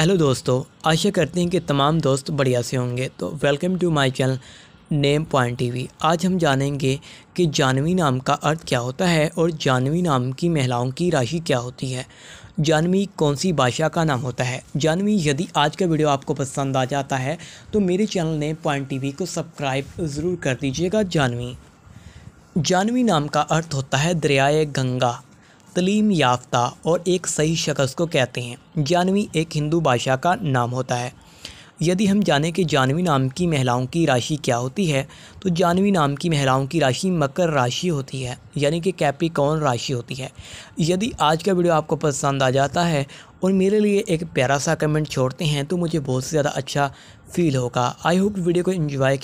hello दोस्तों आशा करते हैं कि तमाम दोस्त बढ़िया से होंगे तो welcome to my channel name point TV आज हम जानेंगे कि जानवी नाम का अर्थ क्या होता है और जानवी नाम की महिलाओं की राशि क्या होती है जानवी कौन सी भाषा का नाम होता है जानवी यदि आज का वीडियो आपको पसंद आ जाता है तो मेरे चैनल नेम पॉइंट टी को सब्सक्राइब ज़रूर कर दीजिएगा जानवी जानवी नाम का अर्थ होता है दरियाए गंगा तलीम याफ्ता और एक सही शख्स को कहते हैं जानवी एक हिंदू भाषा का नाम होता है यदि हम जाने कि जानवी नाम की महिलाओं की राशि क्या होती है तो जानवी नाम की महिलाओं की राशि मकर राशि होती है यानी कि कैपिकॉन राशि होती है यदि आज का वीडियो आपको पसंद आ जाता है और मेरे लिए एक प्यारा सा कमेंट छोड़ते हैं तो मुझे बहुत से ज़्यादा अच्छा फील होगा आई होप वीडियो को इन्जॉय